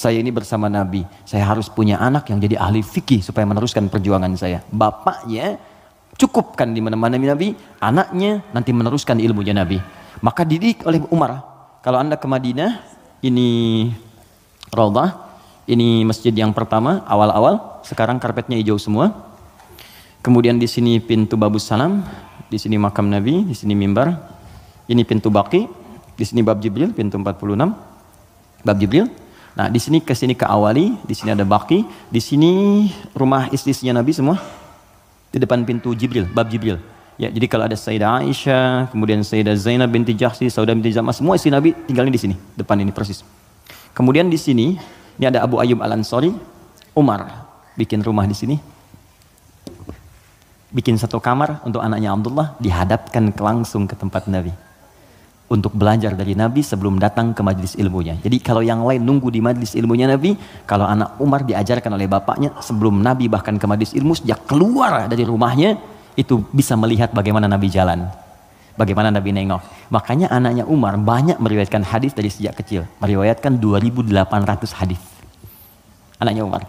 Saya ini bersama Nabi, saya harus punya anak yang jadi ahli fikih supaya meneruskan perjuangan saya. Bapaknya cukupkan di mana-mana Nabi, anaknya nanti meneruskan ilmunya Nabi. Maka didik oleh Umar. Kalau Anda ke Madinah, ini Raudah, ini masjid yang pertama awal-awal, sekarang karpetnya hijau semua. Kemudian di sini pintu Babus Salam, di sini makam Nabi, di sini mimbar. Ini pintu Baki, di sini bab Jibril pintu 46. Bab Jibril. Nah, di sini ke sini ke awali, di sini ada baki, di sini rumah istrinya Nabi semua di depan pintu Jibril, bab Jibril. Ya, jadi kalau ada Sayyidah Aisyah, kemudian Sayyidah Zainab binti Jahsi, Saudah binti Zama, semua istri Nabi tinggalnya di sini, depan ini persis. Kemudian di sini, ini ada Abu ayub Al-Ansari, Umar bikin rumah di sini. Bikin satu kamar untuk anaknya Abdullah dihadapkan langsung ke tempat Nabi untuk belajar dari Nabi sebelum datang ke majelis ilmunya. Jadi kalau yang lain nunggu di majelis ilmunya Nabi, kalau anak Umar diajarkan oleh bapaknya sebelum Nabi bahkan ke majelis ilmu sejak keluar dari rumahnya itu bisa melihat bagaimana Nabi jalan. Bagaimana Nabi nengok. Makanya anaknya Umar banyak meriwayatkan hadis dari sejak kecil. Meriwayatkan 2800 hadis. Anaknya Umar.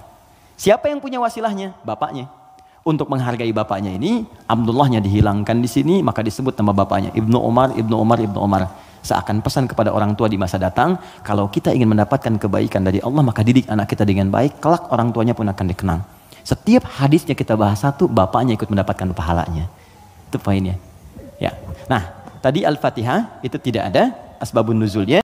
Siapa yang punya wasilahnya? Bapaknya untuk menghargai bapaknya ini Abdullahnya dihilangkan di sini maka disebut nama bapaknya Ibnu Umar Ibnu Umar Ibnu Umar seakan pesan kepada orang tua di masa datang kalau kita ingin mendapatkan kebaikan dari Allah maka didik anak kita dengan baik kelak orang tuanya pun akan dikenang setiap hadisnya kita bahas satu bapaknya ikut mendapatkan pahalanya itu poinnya ya nah tadi Al-Fatihah itu tidak ada asbabun nuzulnya